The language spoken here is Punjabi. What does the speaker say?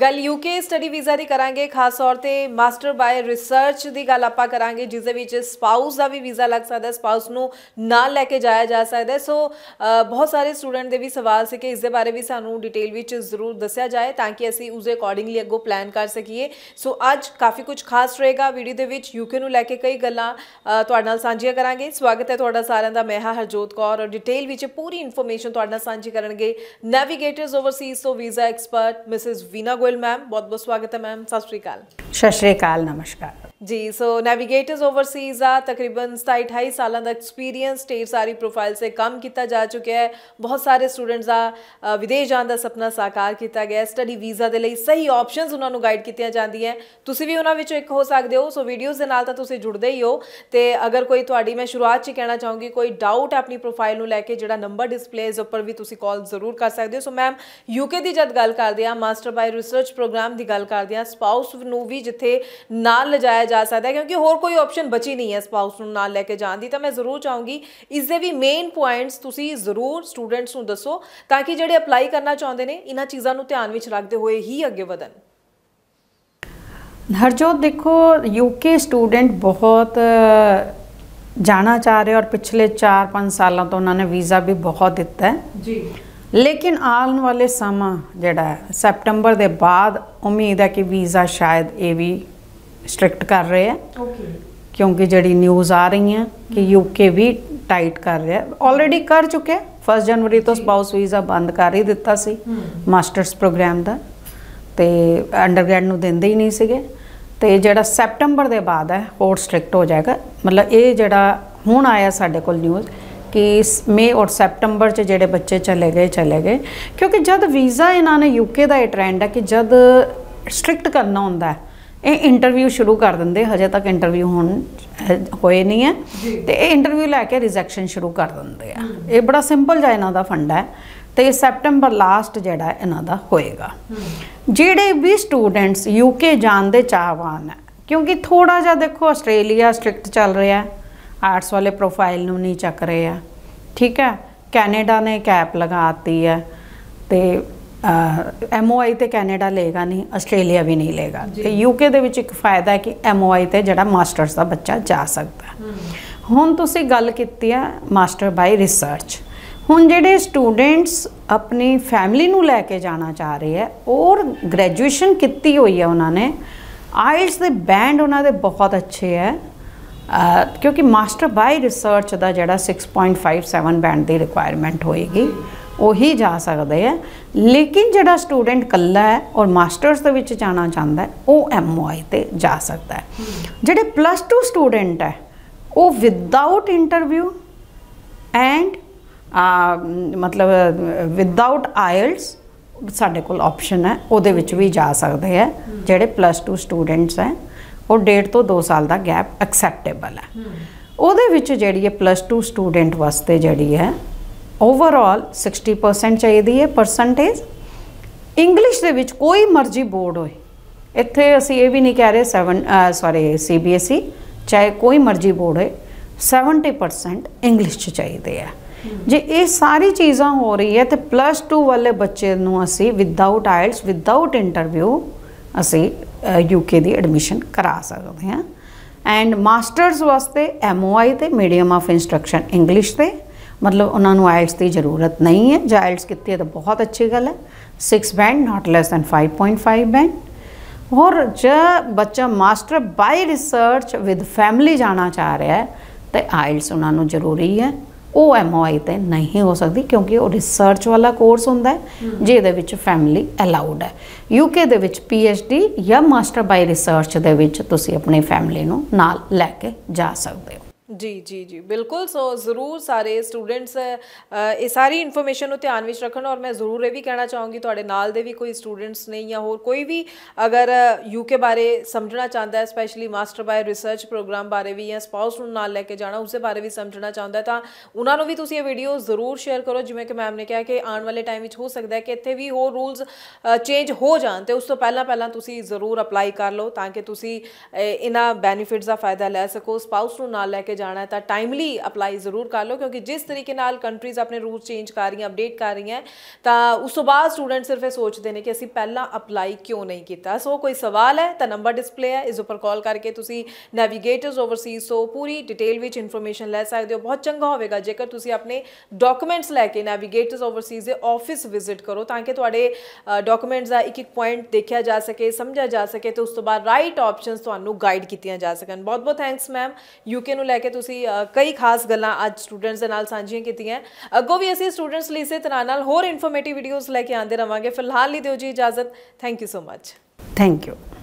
ਗੱਲ ਯੂਕੇ ਸਟੱਡੀ ਵੀਜ਼ਾ ਦੀ ਕਰਾਂਗੇ ਖਾਸ ਤੌਰ ਤੇ ਮਾਸਟਰ ਬਾਏ ਰਿਸਰਚ ਦੀ ਗੱਲ ਆਪਾਂ ਕਰਾਂਗੇ ਜਿਸ ਦੇ ਵਿੱਚ ਸਪਾਊਸ ਦਾ ਵੀ ਵੀਜ਼ਾ ਲੱਗ ਸਕਦਾ ਹੈ ਸਪਾਊਸ ਨੂੰ ਨਾਲ ਲੈ ਕੇ ਜਾਇਆ ਜਾ ਸਕਦਾ ਹੈ ਸੋ ਬਹੁਤ ਸਾਰੇ ਸਟੂਡੈਂਟ ਦੇ ਵੀ ਸਵਾਲ ਸੀ ਕਿ ਇਸ ਦੇ ਬਾਰੇ ਵੀ ਸਾਨੂੰ ਡਿਟੇਲ ਵਿੱਚ ਜ਼ਰੂਰ ਦੱਸਿਆ ਜਾਏ ਤਾਂ ਕਿ ਅਸੀਂ ਉਸ ਦੇ ਅਕੋਰਡਿੰਗਲੀ ਅੱਗੋ ਪਲਾਨ ਕਰ ਸਕੀਏ ਸੋ ਅੱਜ ਕਾਫੀ ਕੁਝ ਖਾਸ ਰਹੇਗਾ ਵੀਡੀਓ ਦੇ ਵਿੱਚ ਯੂਕੇ ਨੂੰ ਲੈ ਕੇ ਕਈ ਗੱਲਾਂ ਤੁਹਾਡੇ ਨਾਲ ਸਾਂਝੀਆਂ ਕਰਾਂਗੇ ਸਵਾਗਤ ਹੈ ਤੁਹਾਡਾ ਸਾਰਿਆਂ ਦਾ ਮੈਂ ਹਾਂ ਹਰਜੋਤ ਕੌਰ ਔਰ ਡਿਟੇਲ ਵਿੱਚ ਪੂਰੀ ਇਨਫੋਰਮੇਸ਼ਨ ਤੁਹਾਡੇ ਨਾਲ ਸਾਂਝੀ ਕਰਨਗੇ ਨੈਵੀਗੇਟਰਸ ਓਵਰਸੀਜ਼ ਤੋਂ visa expert Mrs Veena Goyal ma'am ਬਹੁਤ ਬਹੁਤ ਸਵਾਗਤ ਹੈ ਮੈਮ ਸਤਿ ਸ਼੍ਰੀ ਅਕਾਲ ਸਤਿ ਸ਼੍ਰੀ ਅਕਾਲ ਨਮਸਕਾਰ ਜੀ ਸੋ ਨੈਵੀਗੇਟਰਸ ਓਵਰਸੀਜ਼ ਆ ਤਕਰੀਬਨ 27 ਸਾਲਾਂ ਦਾ ਐਕਸਪੀਰੀਅੰਸ ਢੇਰ ਸਾਰੀ ਪ੍ਰੋਫਾਈਲ ਸੇ ਕੰਮ ਕੀਤਾ ਜਾ ਚੁੱਕਿਆ ਹੈ ਬਹੁਤ ਸਾਰੇ ਸਟੂਡੈਂਟਸ ਆ ਵਿਦੇਸ਼ ਜਾਣ ਦਾ ਸੁਪਨਾ ਸਾਕਾਰ ਕੀਤਾ ਗਿਆ ਸਟੱਡੀ ਵੀਜ਼ਾ ਦੇ ਲਈ ਸਹੀ ਆਪਸ਼ਨਸ ਉਹਨਾਂ ਨੂੰ ਗਾਈਡ ਕੀਤੀਆਂ ਜਾਂਦੀਆਂ ਤੁਸੀਂ ਵੀ ਉਹਨਾਂ ਵਿੱਚੋਂ ਇੱਕ ਹੋ ਸਕਦੇ ਹੋ ਸੋ ਵੀਡੀਓਜ਼ ਦੇ ਨਾਲ ਤਾਂ ਤੁਸੀਂ ਜੁੜਦੇ ਹੀ ਹੋ ਤੇ ਅਗਰ ਕੋਈ ਤੁਹਾਡੀ ਮੈਂ ਸ਼ੁਰੂਆਤ 'ਚ ਕਹਿਣਾ ਚਾਹੂੰਗੀ ਕੋਈ ਡਾਊਟ ਆਪਣੀ ਪ੍ਰੋਫਾਈਲ ਨੂੰ ਲੈ ਕੇ ਜਿਹੜਾ ਨੰਬਰ ਡਿਸਪਲੇਸ ਉੱਪਰ ਵੀ ਤੁਸੀਂ ਕਾਲ ਜ਼ਰੂਰ ਕਰ ਸਕਦੇ ਹੋ ਸੋ ਮੈਮ ਯੂਕੇ ਦੀ ਜਦ ਗੱਲ ਕਰਦੇ ਆ ਮਾਸਟਰ ਬਾਈ ਰਿਸਰਚ ਪ੍ਰੋਗਰਾਮ ਦੀ ਗੱਲ ਕਰਦੇ ਆ ਸਪਾਊਸ ਨੂੰ ਵੀ ਜਿੱਥੇ ਨਾਲ ਲਜਾਇਆ ਜਾ ਸਕਦਾ ਹੈ ਕਿਉਂਕਿ ਹੋਰ ਕੋਈ ਆਪਸ਼ਨ ਬਚੀ ਨਹੀਂ ਹੈ ਸਪਾਊਸ ਨੂੰ ਨਾਲ ਲੈ ਕੇ ਜਾਣ ਦੀ ਤਾਂ ਮੈਂ ਜ਼ਰੂਰ ਚਾਹੂੰਗੀ ਇਸ ਦੇ ਵੀ ਮੇਨ ਪੁਆਇੰਟਸ ਤੁਸੀਂ ਜ਼ਰੂਰ ਸਟੂਡੈਂਟਸ ਨੂੰ ਦੱਸੋ ਤਾਂ ਕਿ ਜਿਹੜੇ ਅਪਲਾਈ ਕਰਨਾ ਚਾਹੁੰਦੇ ਨੇ ਇਹਨਾਂ ਚੀਜ਼ਾਂ ਨੂੰ ਧਿਆਨ ਵਿੱਚ ਰੱਖਦੇ ਹੋਏ ਹੀ ਅੱਗੇ ਵਧਣ ਹਰਜੋਤ ਦੇਖੋ ਯੂਕੇ ਸਟੂਡੈਂਟ ਬਹੁਤ ਜਾਣਾ ਚਾਹ ਰਹੇ ਔਰ ਪਿਛਲੇ 4-5 ਸਾਲਾਂ ਤੋਂ ਉਹਨਾਂ ਨੇ ਵੀਜ਼ਾ ਵੀ ਬਹੁਤ ਦਿੱਤਾ ਹੈ ਜੀ ਲੇਕਿਨ ਆਉਣ ਵਾਲੇ ਸਮਾਂ ਜਿਹੜਾ ਸੈਪਟੈਂਬਰ ਦੇ ਬਾਅਦ ਉਮੀਦ ਹੈ ਕਿ ਵੀਜ਼ਾ ਸ਼ਾਇਦ ਇਹ ਵੀ ਸਟ੍ਰਿਕਟ ਕਰ ਰਹੇ ਆ ਓਕੇ ਕਿਉਂਕਿ ਜਿਹੜੀ ਨਿਊਜ਼ ਆ ਰਹੀ ਹੈ ਕਿ ਯੂਕੇ ਵੀ ਟਾਈਟ ਕਰ ਰਿਹਾ ਹੈ ਆਲਰੇਡੀ ਕਰ ਚੁੱਕੇ 1 ਜਨਵਰੀ ਤੋਂ ਸਪਾਊਸ ਵੀਜ਼ਾ ਬੰਦ ਕਰ ਹੀ ਦਿੱਤਾ ਸੀ ਮਾਸਟਰਸ ਪ੍ਰੋਗਰਾਮ ਦਾ ਤੇ ਅੰਡਰਗ੍ਰੈਡ ਨੂੰ ਦਿੰਦੇ ਹੀ ਨਹੀਂ ਸੀਗੇ ਤੇ ਜਿਹੜਾ ਸੈਪਟੈਂਬਰ ਦੇ ਬਾਅਦ ਹੈ ਹੋਰ ਸਟ੍ਰਿਕਟ ਹੋ ਜਾਏਗਾ ਮਤਲਬ ਇਹ ਜਿਹੜਾ ਹੁਣ ਆਇਆ ਸਾਡੇ ਕੋਲ ਨਿਊਜ਼ ਕਿ ਮਈ ਔਰ ਸੈਪਟੈਂਬਰ ਚ ਜਿਹੜੇ ਬੱਚੇ ਚਲੇ ਗਏ ਚਲੇ ਗਏ ਕਿਉਂਕਿ ਜਦ ਵੀਜ਼ਾ ਇਹਨਾਂ ਨੇ ਯੂਕੇ ਦਾ ਇਹ ਟ੍ਰੈਂਡ ਹੈ ਕਿ ਜਦ ਸਟ੍ਰਿਕਟ ਕਰਨਾ ਹੁੰਦਾ ਇਹ ਇੰਟਰਵਿਊ ਸ਼ੁਰੂ ਕਰ ਦਿੰਦੇ ਹਜੇ ਤੱਕ ਇੰਟਰਵਿਊ ਹੁਣ ਹੋਏ ਨਹੀਂ ਹੈ ਤੇ ਇਹ ਇੰਟਰਵਿਊ ਲੈ ਕੇ ਰਿਜੈਕਸ਼ਨ ਸ਼ੁਰੂ ਕਰ ਦਿੰਦੇ ਆ ਇਹ ਬੜਾ ਸਿੰਪਲ ਜਿਹਾ ਇਹਨਾਂ ਦਾ ਫੰਡਾ ਹੈ ਤੇ ਸੈਪਟੈਂਬਰ ਲਾਸਟ ਜਿਹੜਾ ਇਹਨਾਂ ਦਾ ਹੋਏਗਾ ਜਿਹੜੇ ਵੀ ਸਟੂਡੈਂਟਸ ਯੂਕੇ ਜਾਣ ਦੇ ਚਾਹਵਾਨ ਹੈ ਕਿਉਂਕਿ ਥੋੜਾ ਜਿਹਾ ਦੇਖੋ ਆਸਟ੍ਰੇਲੀਆ ਸਟ੍ਰਿਕਟ ਚੱਲ ਰਿਹਾ ਹੈ ਆਰਟਸ ਵਾਲੇ ਪ੍ਰੋਫਾਈਲ ਨੂੰ ਨਹੀਂ ਚੱਕ ਰਹੇ ਆ ਠੀਕ ਹੈ ਕੈਨੇਡਾ ਨੇ ਕੈਪ ਲਗਾਤੀ ਹੈ ਤੇ ਐਮਓਆਈ ਤੇ ਕੈਨੇਡਾ ਲਏਗਾ ਨਹੀਂ ਆਸਟ੍ਰੇਲੀਆ ਵੀ ਨਹੀਂ ਲਏਗਾ ਤੇ ਯੂਕੇ ਦੇ ਵਿੱਚ ਇੱਕ ਫਾਇਦਾ ਹੈ ਕਿ ਐਮਓਆਈ ਤੇ ਜਿਹੜਾ ਮਾਸਟਰਸ ਦਾ ਬੱਚਾ ਜਾ ਸਕਦਾ ਹੁਣ ਤੁਸੀਂ ਗੱਲ ਕੀਤੀ ਹੈ ਮਾਸਟਰ ਬਾਈ ਰਿਸਰਚ ਹੁਣ ਜਿਹੜੇ ਸਟੂਡੈਂਟਸ ਆਪਣੀ ਫੈਮਿਲੀ ਨੂੰ ਲੈ ਕੇ ਜਾਣਾ ਚਾਹ ਰਹੇ ਹੈ ਔਰ ਗ੍ਰੈਜੂਏਸ਼ਨ ਕੀਤੀ ਹੋਈ ਹੈ ਉਹਨਾਂ ਨੇ ਆਇਲਸ ਦੇ ਬੈਂਡ ਉਹਨਾਂ ਦੇ ਬਹੁਤ ਅੱਛੇ ਹੈ ਕਿਉਂਕਿ ਮਾਸਟਰ ਬਾਈ ਰਿਸਰਚ ਦਾ ਜਿਹੜਾ 6.57 ਬੈਂਡ ਦੀ ਰਿਕੁਆਇਰਮੈਂਟ ਹੋਏਗੀ ਉਹੀ ਜਾ ਸਕਦੇ ਆ ਲੇਕਿਨ ਜਿਹੜਾ ਸਟੂਡੈਂਟ ਕੱਲਾ ਹੈ ਔਰ ਮਾਸਟਰਸ ਦੇ ਵਿੱਚ ਜਾਣਾ ਚਾਹੁੰਦਾ ਉਹ ਐਮਓਆਈ ਤੇ ਜਾ ਸਕਦਾ ਹੈ ਜਿਹੜੇ ਪਲੱਸ 2 ਸਟੂਡੈਂਟ ਹੈ ਉਹ ਵਿਦਆਊਟ ਇੰਟਰਵਿਊ ਐਂਡ ਮਤਲਬ ਵਿਦਆਊਟ ਆਇਲਸ ਸਾਡੇ ਕੋਲ ਆਪਸ਼ਨ ਹੈ ਉਹਦੇ ਵਿੱਚ ਵੀ ਜਾ ਸਕਦੇ ਆ ਜਿਹੜੇ ਪਲੱਸ 2 ਸਟੂਡੈਂਟਸ ਹੈ ਉਹ ਡੇਢ ਤੋਂ 2 ਸਾਲ ਦਾ ਗੈਪ ਐਕਸੈਪਟੇਬਲ ਹੈ ਉਹਦੇ ਵਿੱਚ ਜਿਹੜੀ ਹੈ ਪਲੱਸ 2 ਸਟੂਡੈਂਟ ਵਾਸਤੇ ਜਿਹੜੀ ਹੈ ਓਵਰਆਲ 60% ਚਾਹੀਦੀ ਹੈ ਪਰਸੈਂਟੇਜ ਇੰਗਲਿਸ਼ ਦੇ ਵਿੱਚ ਕੋਈ ਮਰਜ਼ੀ ਬੋਰਡ ਹੋਏ ਇੱਥੇ ਅਸੀਂ ਇਹ ਵੀ ਨਹੀਂ ਕਹਿ ਰਹੇ 7 ਸੌਰੀ ਸੀਬੀਐਸਈ ਚਾਹੇ ਕੋਈ ਮਰਜ਼ੀ ਬੋਰਡ ਹੈ 70% ਇੰਗਲਿਸ਼ ਚ ਚਾਹੀਦੇ ਆ ਜੇ ਇਹ ਸਾਰੀ ਚੀਜ਼ਾਂ ਹੋ ਰਹੀ ਹੈ ਤੇ ਪਲੱਸ 2 ਵਾਲੇ ਬੱਚੇ ਨੂੰ ਅਸੀਂ ਵਿਦਆਊਟ ਆਇਲਸ ਵਿਦਆਊਟ ਇੰਟਰਵਿਊ ਅਸੀਂ ਯੂਕੇ ਦੀ ਐਡਮਿਸ਼ਨ ਕਰਾ ਸਕਦੇ ਆ ਐਂਡ ਮਾਸਟਰਸ ਵਾਸਤੇ ਐਮਓਆਈ ਤੇ ਮੀਡੀਅਮ ਆਫ ਇਨਸਟਰਕਸ਼ਨ ਇੰਗਲਿਸ਼ ਤੇ ਮਤਲਬ ਉਹਨਾਂ ਨੂੰ ਆਇਲਸ ਦੀ ਜ਼ਰੂਰਤ ਨਹੀਂ ਹੈ ਜੇ ਆਇਲਸ ਕੀਤੀ ਤਾਂ ਬਹੁਤ ਅੱਛੀ ਗੱਲ ਹੈ 6 band not less than 5.5 band ਹੋਰ ਜੇ ਬੱਚਾ master by research with family ਜਾਣਾ ਚਾਹ ਰਿਹਾ ਹੈ ਤੇ ਆਇਲਸ ਉਹਨਾਂ ਨੂੰ ਜ਼ਰੂਰੀ ਹੈ ਉਹ ਐਮਓਆਈ ਤੇ ਨਹੀਂ ਹੋ ਸਕਦੀ ਕਿਉਂਕਿ ਉਹ ਰਿਸਰਚ ਵਾਲਾ ਕੋਰਸ ਹੁੰਦਾ ਹੈ ਜਿਹਦੇ ਵਿੱਚ ਫੈਮਿਲੀ ਅਲਾਉਡ ਹੈ ਯੂਕੇ ਦੇ ਵਿੱਚ ਪੀਐਚਡੀ ਜਾਂ ਮਾਸਟਰ ਬਾਈ ਰਿਸਰਚ ਦੇ ਵਿੱਚ ਤੁਸੀਂ ਆਪਣੀ ਫੈਮਿਲੀ ਨੂੰ ਨਾਲ ਲੈ ਕੇ ਜਾ ਸਕਦੇ ਹੋ ਜੀ ਜੀ ਜੀ ਬਿਲਕੁਲ ਸੋ ਜ਼ਰੂਰ ਸਾਰੇ ਸਟੂਡੈਂਟਸ ਇਹ ਸਾਰੀ ਇਨਫੋਰਮੇਸ਼ਨ ਨੂੰ ਧਿਆਨ ਵਿੱਚ ਰੱਖਣ ਔਰ ਮੈਂ ਜ਼ਰੂਰ ਇਹ ਵੀ ਕਹਿਣਾ ਚਾਹੂੰਗੀ ਤੁਹਾਡੇ ਨਾਲ ਦੇ ਵੀ ਕੋਈ ਸਟੂਡੈਂਟਸ ਨੇ ਜਾਂ ਹੋਰ ਕੋਈ ਵੀ ਅਗਰ ਯੂਕੇ ਬਾਰੇ ਸਮਝਣਾ ਚਾਹੁੰਦਾ ਹੈ specially master by research program ਬਾਰੇ ਵੀ ਜਾਂ ਸਪਾਊਸ ਨੂੰ ਨਾਲ ਲੈ ਕੇ ਜਾਣਾ ਉਸੇ ਬਾਰੇ ਵੀ ਸਮਝਣਾ ਚਾਹੁੰਦਾ ਤਾਂ ਉਹਨਾਂ ਨੂੰ ਵੀ ਤੁਸੀਂ ਇਹ ਵੀਡੀਓ ਜ਼ਰੂਰ ਸ਼ੇਅਰ ਕਰੋ ਜਿਵੇਂ ਕਿ ਮੈਮ ਨੇ ਕਿਹਾ ਕਿ ਆਉਣ ਵਾਲੇ ਟਾਈਮ ਵਿੱਚ ਹੋ ਸਕਦਾ ਹੈ ਕਿ ਇੱਥੇ ਵੀ ਹੋਰ ਰੂਲਸ ਚੇਂਜ ਹੋ ਜਾਣ ਤੇ ਉਸ ਤੋਂ ਪਹਿਲਾਂ ਪਹਿਲਾਂ ਤੁਸੀਂ ਜ਼ਰੂਰ ਅਪਲਾਈ ਕਰ ਲਓ ਤਾਂ ਕਿ ਤੁਸੀਂ ਇਹਨਾਂ ਬੈਨੀਫਿਟਸ ਦਾ ਫਾਇਦਾ ਲੈ ਸਕੋ ਸਪਾਊਸ ਨੂੰ ਨਾਲ ਲੈ ਕੇ ਜਾਣਾ ਤਾਂ ਟਾਈਮਲੀ ਅਪਲਾਈ ਜ਼ਰੂਰ ਕਰ ਲਓ ਕਿਉਂਕਿ ਜਿਸ ਤਰੀਕੇ ਨਾਲ ਕੰਟਰੀਜ਼ ਆਪਣੇ ਰੂਲ ਚੇਂਜ ਕਰ ਰਹੀਆਂ ਅਪਡੇਟ ਕਰ ਰਹੀਆਂ ਤਾਂ ਉਸ ਤੋਂ ਬਾਅਦ ਸਟੂਡੈਂਟ ਸਿਰਫ ਇਹ ਸੋਚਦੇ ਨੇ ਕਿ ਅਸੀਂ ਪਹਿਲਾਂ ਅਪਲਾਈ ਕਿਉਂ ਨਹੀਂ ਕੀਤਾ ਸੋ ਕੋਈ ਸਵਾਲ ਹੈ ਤਾਂ ਨੰਬਰ ਡਿਸਪਲੇ ਹੈ ਇਸ ਉੱਪਰ ਕਾਲ ਕਰਕੇ ਤੁਸੀਂ ਨੈਵੀਗੇਟਰਸ ਓਵਰਸੀਜ਼ ਤੋਂ ਪੂਰੀ ਡਿਟੇਲ ਵਿੱਚ ਇਨਫੋਰਮੇਸ਼ਨ ਲੈ ਸਕਦੇ ਹੋ ਬਹੁਤ ਚੰਗਾ ਹੋਵੇਗਾ ਜੇਕਰ ਤੁਸੀਂ ਆਪਣੇ ਡਾਕੂਮੈਂਟਸ ਲੈ ਕੇ ਨੈਵੀਗੇਟਰਸ ਓਵਰਸੀਜ਼ ਦੇ ਆਫਿਸ ਵਿਜ਼ਿਟ ਕਰੋ ਤਾਂ ਕਿ ਤੁਹਾਡੇ ਡਾਕੂਮੈਂਟਸ ਦਾ ਇੱਕ ਇੱਕ ਪੁਆਇੰਟ ਦੇਖਿਆ ਜਾ ਸਕੇ ਸਮਝਿਆ ਜਾ ਸਕੇ ਤੇ ਉਸ ਤੋਂ ਬਾਅਦ ਰਾਈਟ ਆਪਸ਼ਨਸ ਤੁਹਾਨੂੰ ਗਾਈਡ ਕੀਤੀਆਂ ਜਾ ਸਕਣ ਬਹੁਤ ਬਹੁਤ ਥੈਂਕਸ ਮੈਮ ਯੂਕੇ ਨੂੰ ਲੈ ਕੇ तुसी कई खास गल् अच्छ स्टूडेंट्स के नाल सजियां की अगों भी असं स्टूडेंट्स लिए इस तरह होर इनफोरमेटिव वीडियोज़ लैके आते रहेंगे फिलहाल ही दौ जी इजाजत thank you so much thank you